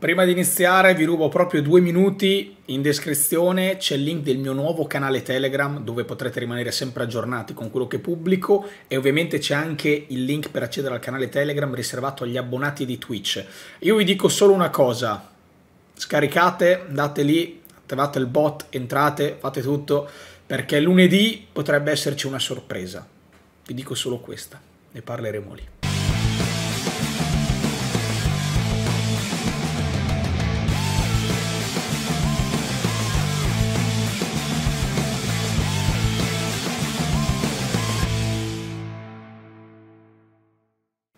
Prima di iniziare vi rubo proprio due minuti, in descrizione c'è il link del mio nuovo canale Telegram dove potrete rimanere sempre aggiornati con quello che pubblico e ovviamente c'è anche il link per accedere al canale Telegram riservato agli abbonati di Twitch. Io vi dico solo una cosa, scaricate, andate lì, attivate il bot, entrate, fate tutto perché lunedì potrebbe esserci una sorpresa. Vi dico solo questa, ne parleremo lì.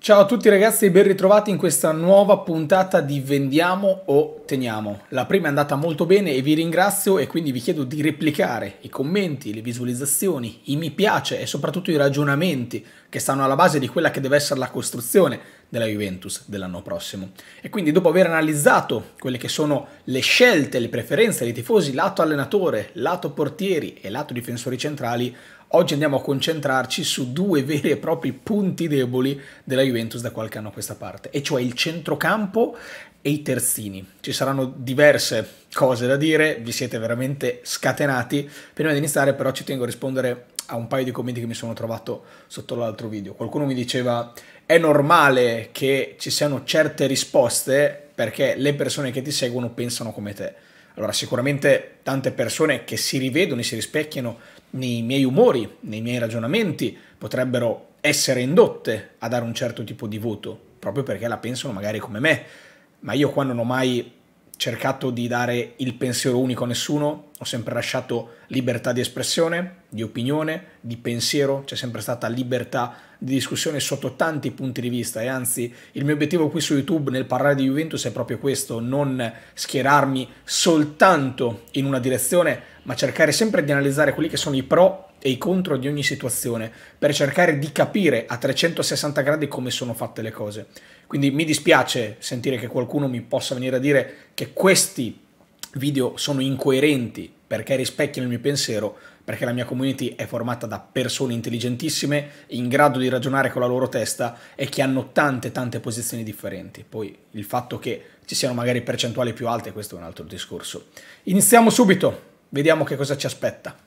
Ciao a tutti ragazzi e ben ritrovati in questa nuova puntata di Vendiamo o Teniamo. La prima è andata molto bene e vi ringrazio e quindi vi chiedo di replicare i commenti, le visualizzazioni, i mi piace e soprattutto i ragionamenti che stanno alla base di quella che deve essere la costruzione della Juventus dell'anno prossimo. E quindi dopo aver analizzato quelle che sono le scelte, le preferenze dei tifosi, lato allenatore, lato portieri e lato difensori centrali, Oggi andiamo a concentrarci su due veri e propri punti deboli della Juventus da qualche anno a questa parte, e cioè il centrocampo e i terzini. Ci saranno diverse cose da dire, vi siete veramente scatenati. Prima di iniziare però ci tengo a rispondere a un paio di commenti che mi sono trovato sotto l'altro video. Qualcuno mi diceva è normale che ci siano certe risposte perché le persone che ti seguono pensano come te. Allora, sicuramente tante persone che si rivedono e si rispecchiano nei miei umori, nei miei ragionamenti, potrebbero essere indotte a dare un certo tipo di voto, proprio perché la pensano magari come me. Ma io qua non ho mai cercato di dare il pensiero unico a nessuno, ho sempre lasciato libertà di espressione, di opinione, di pensiero, c'è sempre stata libertà di discussione sotto tanti punti di vista e anzi il mio obiettivo qui su YouTube nel parlare di Juventus è proprio questo, non schierarmi soltanto in una direzione, ma cercare sempre di analizzare quelli che sono i pro e i contro di ogni situazione per cercare di capire a 360 gradi come sono fatte le cose. Quindi mi dispiace sentire che qualcuno mi possa venire a dire che questi video sono incoerenti perché rispecchiano il mio pensiero, perché la mia community è formata da persone intelligentissime, in grado di ragionare con la loro testa e che hanno tante tante posizioni differenti. Poi il fatto che ci siano magari percentuali più alte, questo è un altro discorso. Iniziamo subito, vediamo che cosa ci aspetta.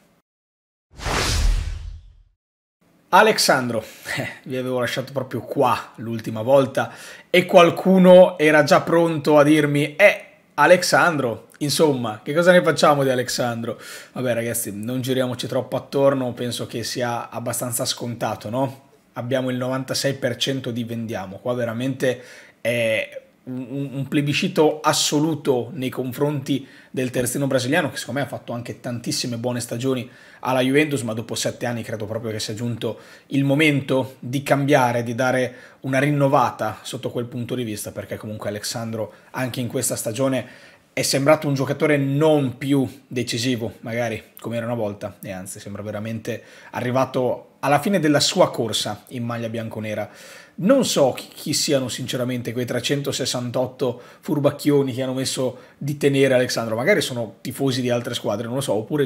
Alexandro, eh, vi avevo lasciato proprio qua l'ultima volta e qualcuno era già pronto a dirmi, eh, Alexandro, insomma, che cosa ne facciamo di Alexandro? Vabbè ragazzi, non giriamoci troppo attorno, penso che sia abbastanza scontato, no? Abbiamo il 96% di vendiamo, qua veramente è un, un plebiscito assoluto nei confronti del terzino brasiliano, che secondo me ha fatto anche tantissime buone stagioni alla Juventus, ma dopo sette anni credo proprio che sia giunto il momento di cambiare, di dare una rinnovata sotto quel punto di vista, perché comunque Alessandro anche in questa stagione è sembrato un giocatore non più decisivo, magari come era una volta, e anzi sembra veramente arrivato alla fine della sua corsa in maglia bianconera. Non so chi, chi, siano sinceramente quei 368 furbacchioni che hanno messo di tenere Alexandro, magari sono tifosi di altre squadre, non lo so, oppure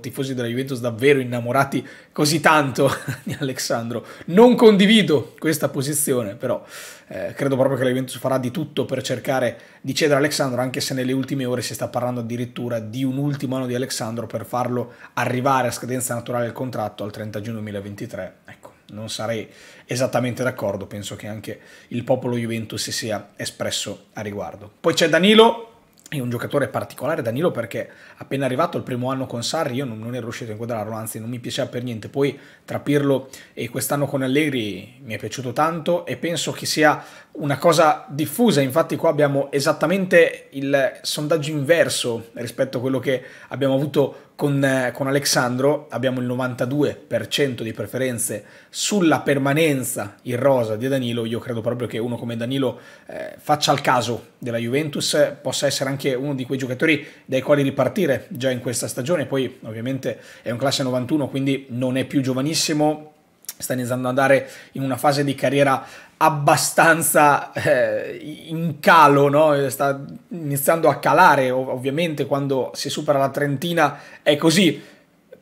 tifosi della Juventus davvero innamorati così tanto di Alexandro. Non condivido questa posizione, però eh, credo proprio che la Juventus farà di tutto per cercare di cedere Alexandro, anche se nelle ultime ore si sta parlando addirittura di un ultimo anno di Alexandro per farlo arrivare a scadenza naturale del contratto al 30 giugno 2023. Ecco non sarei esattamente d'accordo, penso che anche il popolo Juventus si sia espresso a riguardo. Poi c'è Danilo, è un giocatore particolare Danilo perché appena arrivato il primo anno con Sarri io non, non ero riuscito a inquadrarlo, anzi non mi piaceva per niente, poi tra Pirlo e quest'anno con Allegri mi è piaciuto tanto e penso che sia una cosa diffusa, infatti qua abbiamo esattamente il sondaggio inverso rispetto a quello che abbiamo avuto con, eh, con, Alexandro abbiamo il 92% di preferenze sulla permanenza in rosa di Danilo. Io credo proprio che uno come Danilo eh, faccia il caso della Juventus, possa essere anche uno di quei giocatori dai quali ripartire già in questa stagione. Poi, ovviamente, è un classe 91, quindi non è più giovanissimo, sta iniziando ad andare in una fase di carriera abbastanza eh, in calo, no? sta iniziando a calare, ovviamente quando si supera la Trentina è così,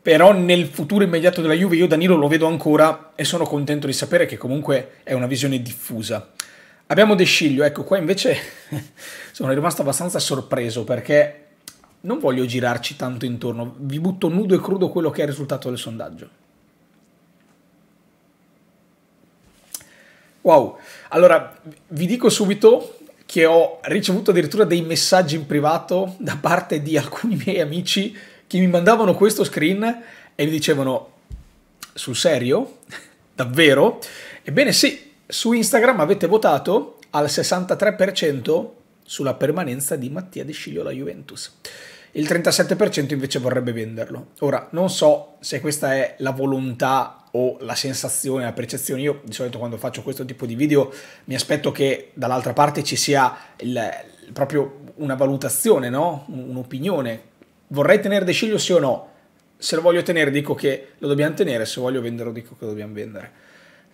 però nel futuro immediato della Juve io Danilo lo vedo ancora e sono contento di sapere che comunque è una visione diffusa. Abbiamo De Sciglio, ecco qua invece sono rimasto abbastanza sorpreso perché non voglio girarci tanto intorno, vi butto nudo e crudo quello che è il risultato del sondaggio. Wow, allora vi dico subito che ho ricevuto addirittura dei messaggi in privato da parte di alcuni miei amici che mi mandavano questo screen e mi dicevano sul serio? Davvero? Ebbene sì, su Instagram avete votato al 63% sulla permanenza di Mattia De Sciglio alla Juventus. Il 37% invece vorrebbe venderlo. Ora, non so se questa è la volontà o la sensazione, la percezione. Io di solito quando faccio questo tipo di video mi aspetto che dall'altra parte ci sia il, proprio una valutazione, no? un'opinione. Vorrei tenere De Sciglio sì o no? Se lo voglio tenere dico che lo dobbiamo tenere, se voglio venderlo dico che lo dobbiamo vendere.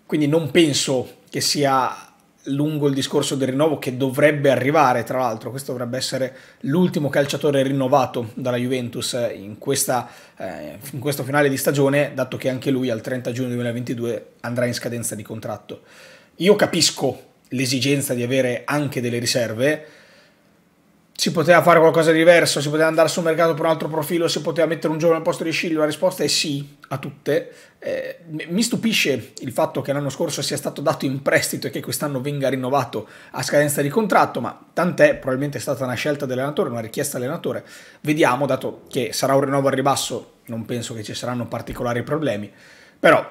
Quindi non penso che sia lungo il discorso del rinnovo che dovrebbe arrivare, tra l'altro questo dovrebbe essere l'ultimo calciatore rinnovato dalla Juventus in, questa, eh, in, questo finale di stagione, dato che anche lui al 30 giugno 2022 andrà in scadenza di contratto. Io capisco l'esigenza di avere anche delle riserve, si poteva fare qualcosa di diverso, si poteva andare sul mercato per un altro profilo, si poteva mettere un giovane al posto di Sciglio, la risposta è sì a tutte. Eh, mi stupisce il fatto che l'anno scorso sia stato dato in prestito e che quest'anno venga rinnovato a scadenza di contratto, ma tant'è, probabilmente è stata una scelta dell'allenatore, una richiesta dell'allenatore. Vediamo, dato che sarà un rinnovo al ribasso, non penso che ci saranno particolari problemi, però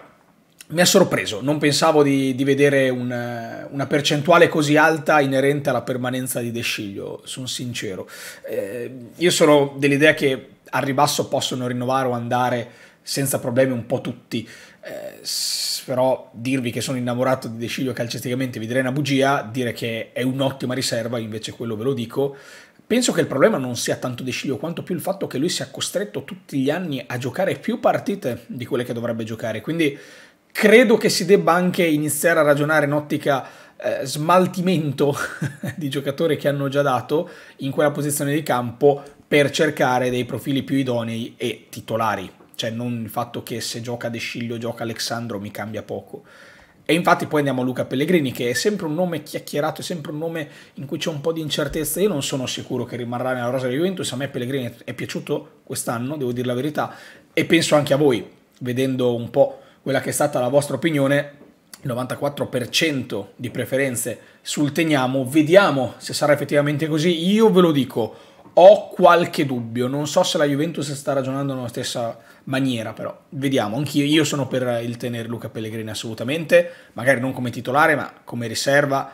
mi ha sorpreso, non pensavo di, di vedere un, una percentuale così alta inerente alla permanenza di Desciglio, sono sincero. Eh, io sono dell'idea che al ribasso possono rinnovare o andare senza problemi un po' tutti, eh, però dirvi che sono innamorato di Desciglio calcisticamente vi direi una bugia, dire che è un'ottima riserva, invece quello ve lo dico, Penso che il problema non sia tanto Desciglio quanto più il fatto che lui sia costretto tutti gli anni a giocare più partite di quelle che dovrebbe giocare, quindi credo che si debba anche iniziare a ragionare in ottica eh, smaltimento di giocatori che hanno già dato in quella posizione di campo per cercare dei profili più idonei e titolari. Cioè non il fatto che se gioca De Sciglio gioca Alessandro mi cambia poco. E infatti poi andiamo a Luca Pellegrini, che è sempre un nome chiacchierato, è sempre un nome in cui c'è un po' di incertezza. Io non sono sicuro che rimarrà nella rosa della Juventus. A me Pellegrini è piaciuto quest'anno, devo dire la verità, e penso anche a voi, vedendo un po' quella che è stata la vostra opinione, 94% di preferenze sul teniamo, vediamo se sarà effettivamente così, io ve lo dico, ho qualche dubbio, non so se la Juventus sta ragionando nella stessa maniera, però vediamo, anch'io io sono per il tenere Luca Pellegrini assolutamente, magari non come titolare, ma come riserva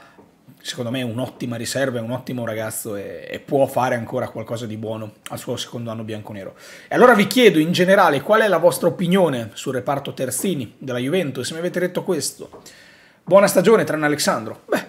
secondo me è un'ottima riserva, è un ottimo ragazzo e, e, può fare ancora qualcosa di buono al suo secondo anno bianconero. E allora vi chiedo in generale qual è la vostra opinione sul reparto terzini della Juventus, se mi avete detto questo. Buona stagione tranne Alexandro. Beh,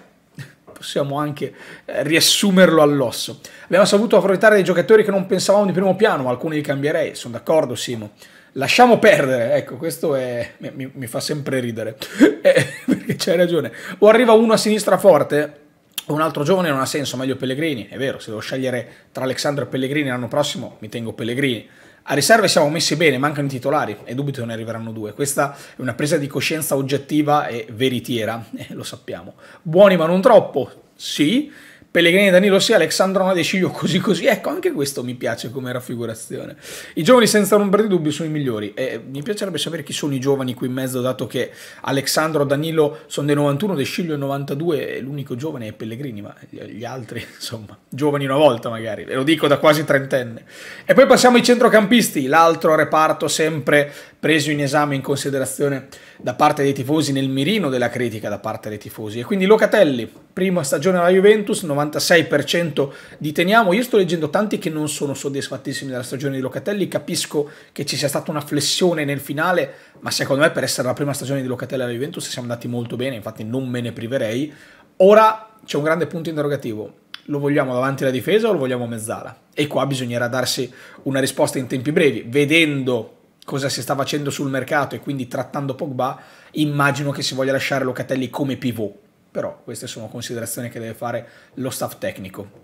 possiamo anche eh, riassumerlo all'osso. Abbiamo saputo affrontare dei giocatori che non pensavamo di primo piano, alcuni li cambierei, sono d'accordo Simo. Lasciamo perdere, ecco, questo è... mi, mi, mi fa sempre ridere, eh, perché c'hai ragione. O arriva uno a sinistra forte, un altro giovane non ha senso, meglio Pellegrini, è vero, se devo scegliere tra Alessandro e Pellegrini l'anno prossimo mi tengo Pellegrini. A riserve siamo messi bene, mancano i titolari e dubito che ne arriveranno due. Questa è una presa di coscienza oggettiva e veritiera, eh, lo sappiamo. Buoni ma non troppo, sì, Pellegrini, Danilo sì, Alexandrona decido così così. Ecco, anche questo mi piace come raffigurazione. I giovani senza ombra di dubbio sono i migliori. E eh, mi piacerebbe sapere chi sono i giovani qui in mezzo, dato che Alexandro, Danilo sono del 91, De Sciglio del 92, l'unico giovane è Pellegrini, ma gli altri, insomma, giovani una volta magari. Ve lo dico da quasi trentenne. E poi passiamo ai centrocampisti, l'altro reparto sempre preso in esame in considerazione da parte dei tifosi nel mirino della critica da parte dei tifosi. E quindi Locatelli, prima stagione alla Juventus, 96% di teniamo. Io sto leggendo tanti che non sono soddisfattissimi della stagione di Locatelli, capisco che ci sia stata una flessione nel finale, ma secondo me per essere la prima stagione di Locatelli alla Juventus siamo andati molto bene, infatti non me ne priverei. Ora c'è un grande punto interrogativo lo vogliamo davanti alla difesa o lo vogliamo a mezzala? E qua bisognerà darsi una risposta in tempi brevi, vedendo cosa si sta facendo sul mercato e quindi trattando Pogba, immagino che si voglia lasciare Locatelli come pivot, però queste sono considerazioni che deve fare lo staff tecnico.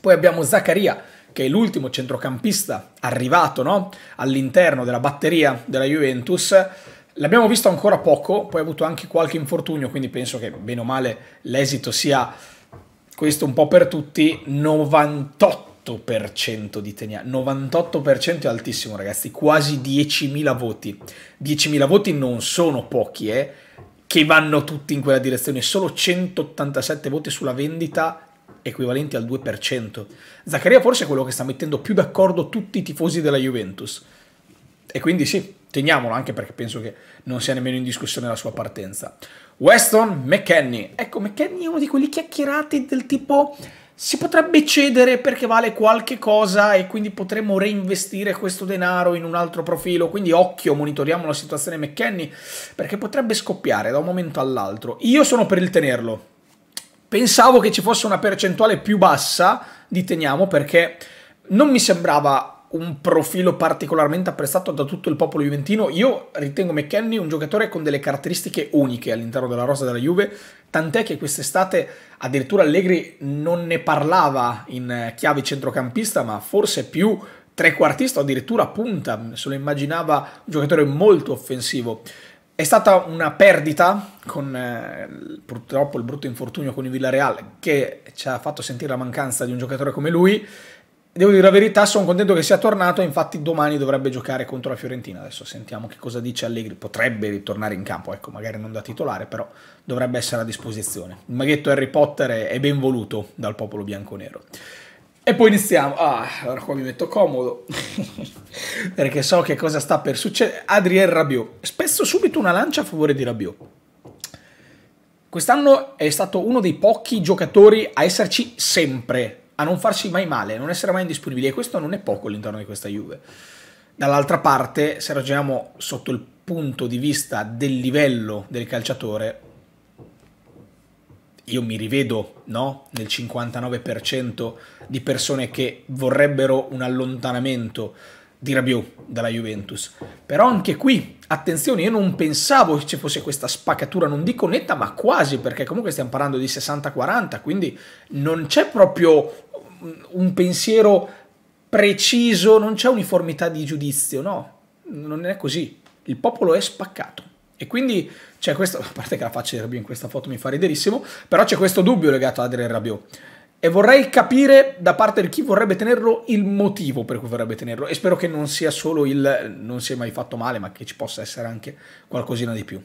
Poi abbiamo Zaccaria, che è l'ultimo centrocampista arrivato no? all'interno della batteria della Juventus. L'abbiamo visto ancora poco, poi ha avuto anche qualche infortunio, quindi penso che bene o male l'esito sia questo un po' per tutti. 98 98% di Tenia. 98% è altissimo, ragazzi. Quasi 10.000 voti. 10.000 voti non sono pochi, eh, che vanno tutti in quella direzione. Solo 187 voti sulla vendita equivalenti al 2%. Zaccaria forse è quello che sta mettendo più d'accordo tutti i tifosi della Juventus. E quindi sì, teniamolo anche perché penso che non sia nemmeno in discussione la sua partenza. Weston McKennie. Ecco, McKennie è uno di quelli chiacchierati del tipo si potrebbe cedere perché vale qualche cosa e quindi potremmo reinvestire questo denaro in un altro profilo. Quindi occhio, monitoriamo la situazione McKenny perché potrebbe scoppiare da un momento all'altro. Io sono per il tenerlo. Pensavo che ci fosse una percentuale più bassa di teniamo perché non mi sembrava un profilo particolarmente apprezzato da tutto il popolo juventino. Io ritengo McKenny un giocatore con delle caratteristiche uniche all'interno della rosa della Juve tant'è che quest'estate addirittura Allegri non ne parlava in eh, chiave centrocampista, ma forse più trequartista o addirittura punta, se lo immaginava un giocatore molto offensivo. È stata una perdita con eh, purtroppo il brutto infortunio con il Villarreal che ci ha fatto sentire la mancanza di un giocatore come lui, devo dire la verità, sono contento che sia tornato, infatti domani dovrebbe giocare contro la Fiorentina, adesso sentiamo che cosa dice Allegri, potrebbe ritornare in campo, ecco, magari non da titolare, però dovrebbe essere a disposizione. Il maghetto Harry Potter è ben voluto dal popolo bianconero. E poi iniziamo. Ah, allora qua mi metto comodo. Perché so che cosa sta per succedere. Adrien Rabiot. Spesso subito una lancia a favore di Rabiot. Quest'anno è stato uno dei pochi giocatori a esserci sempre a non farsi mai male, a non essere mai indisponibili e questo non è poco all'interno di questa Juve. Dall'altra parte, se ragioniamo sotto il punto di vista del livello del calciatore, io mi rivedo no? nel 59% di persone che vorrebbero un allontanamento di Rabiot dalla Juventus. Però anche qui, attenzione, io non pensavo ci fosse questa spaccatura, non dico netta, ma quasi, perché comunque stiamo parlando di 60-40, quindi non c'è proprio un pensiero preciso, non c'è uniformità di giudizio, no, non è così. Il popolo è spaccato. E quindi c'è questo, a parte che la faccia di Rabiot in questa foto mi fa riderissimo, però c'è questo dubbio legato ad Adrien Rabiot. E vorrei capire da parte di chi vorrebbe tenerlo il motivo per cui vorrebbe tenerlo. E spero che non sia solo il non si è mai fatto male, ma che ci possa essere anche qualcosina di più.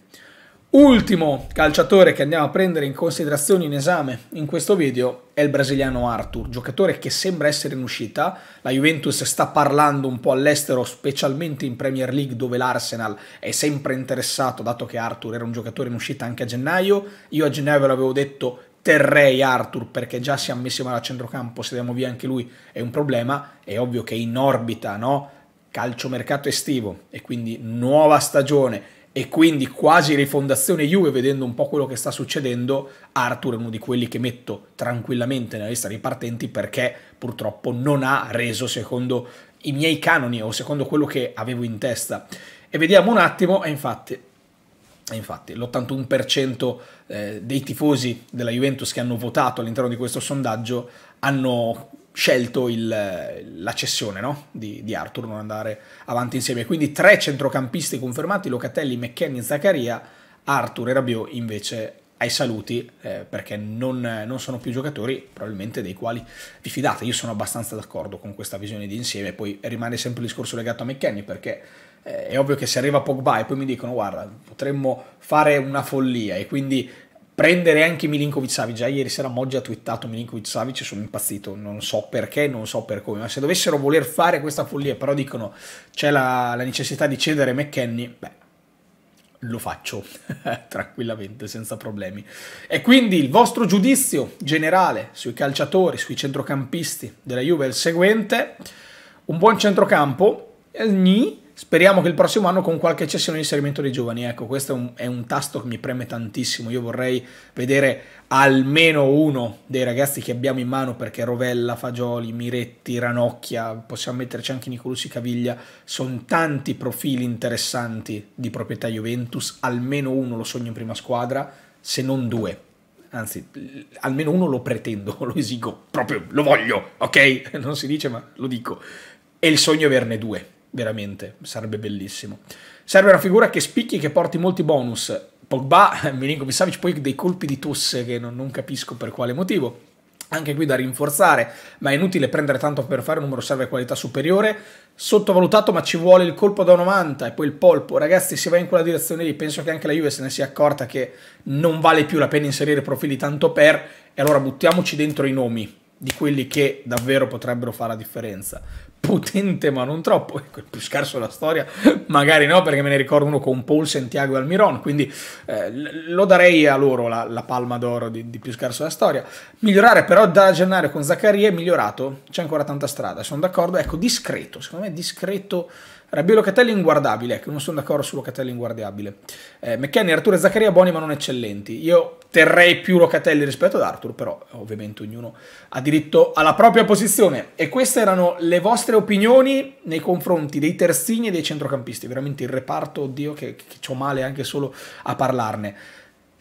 Ultimo calciatore che andiamo a prendere in considerazione in esame in questo video è il brasiliano Arthur, giocatore che sembra essere in uscita. La Juventus sta parlando un po' all'estero, specialmente in Premier League dove l'Arsenal è sempre interessato, dato che Arthur era un giocatore in uscita anche a gennaio. Io a gennaio ve l'avevo detto terrei Arthur perché già si è messo male a centrocampo, se diamo via anche lui è un problema, è ovvio che in orbita, no? Calcio mercato estivo e quindi nuova stagione e quindi quasi rifondazione Juve, vedendo un po' quello che sta succedendo, Arthur è uno di quelli che metto tranquillamente nella lista dei partenti perché purtroppo non ha reso secondo i miei canoni o secondo quello che avevo in testa. E vediamo un attimo, e infatti infatti l'81% eh, dei tifosi della Juventus che hanno votato all'interno di questo sondaggio hanno scelto il, la cessione no? di, di, Arthur, non andare avanti insieme. Quindi tre centrocampisti confermati, Locatelli, McKenny, Zaccaria, Arthur e Rabiot invece ai saluti eh, perché non, non, sono più giocatori probabilmente dei quali vi fidate. Io sono abbastanza d'accordo con questa visione di insieme, poi rimane sempre il discorso legato a McKenny perché eh, è ovvio che se arriva Pogba e poi mi dicono guarda potremmo fare una follia e quindi prendere anche Milinkovic Savic. Già ieri sera Moggi ha twittato Milinkovic Savic, sono impazzito, non so perché, non so per come, ma se dovessero voler fare questa follia, però dicono c'è la, la necessità di cedere McKenny, beh, lo faccio tranquillamente, senza problemi. E quindi il vostro giudizio generale sui calciatori, sui centrocampisti della Juve è il seguente. Un buon centrocampo, Gni, Speriamo che il prossimo anno con qualche cessione di inserimento dei giovani, ecco, questo è un, è un, tasto che mi preme tantissimo, io vorrei vedere almeno uno dei ragazzi che abbiamo in mano, perché Rovella, Fagioli, Miretti, Ranocchia, possiamo metterci anche Nicolussi Caviglia, sono tanti profili interessanti di proprietà Juventus, almeno uno lo sogno in prima squadra, se non due, anzi, almeno uno lo pretendo, lo esigo, proprio, lo voglio, ok? Non si dice ma lo dico, e il sogno è averne due veramente, sarebbe bellissimo. Serve una figura che spicchi, che porti molti bonus. Pogba, Milinkovic Savic, poi dei colpi di tosse che non, non capisco per quale motivo anche qui da rinforzare, ma è inutile prendere tanto per fare un numero serve qualità superiore, sottovalutato ma ci vuole il colpo da 90 e poi il polpo, ragazzi se va in quella direzione lì penso che anche la Juve se ne sia accorta che non vale più la pena inserire profili tanto per e allora buttiamoci dentro i nomi di quelli che davvero potrebbero fare la differenza potente ma non troppo, ecco, il più scarso della storia, magari no, perché me ne ricordo uno con Paul Santiago e Almiron, quindi eh, lo darei a loro la, la palma d'oro di, di, più scarso della storia. Migliorare però da gennaio con Zaccaria è migliorato, c'è ancora tanta strada, sono d'accordo, ecco, discreto, secondo me discreto Rabiot Locatelli inguardabile, ecco, non sono d'accordo su Locatelli inguardabile. Eh, McKenny, Artur e Zaccaria buoni ma non eccellenti. Io terrei più Locatelli rispetto ad Arturo, però ovviamente ognuno ha diritto alla propria posizione. E queste erano le vostre opinioni nei confronti dei terzini e dei centrocampisti. Veramente il reparto, oddio, che, che ho male anche solo a parlarne.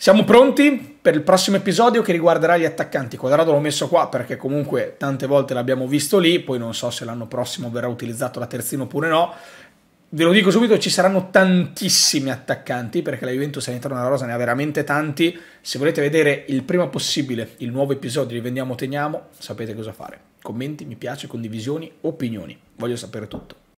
Siamo pronti per il prossimo episodio che riguarderà gli attaccanti. Quadrado l'ho messo qua perché comunque tante volte l'abbiamo visto lì, poi non so se l'anno prossimo verrà utilizzato la terzina oppure no. Ve lo dico subito, ci saranno tantissimi attaccanti perché la Juventus all'interno della rosa ne ha veramente tanti. Se volete vedere il prima possibile il nuovo episodio di Vendiamo Teniamo, sapete cosa fare. Commenti, mi piace, condivisioni, opinioni. Voglio sapere tutto.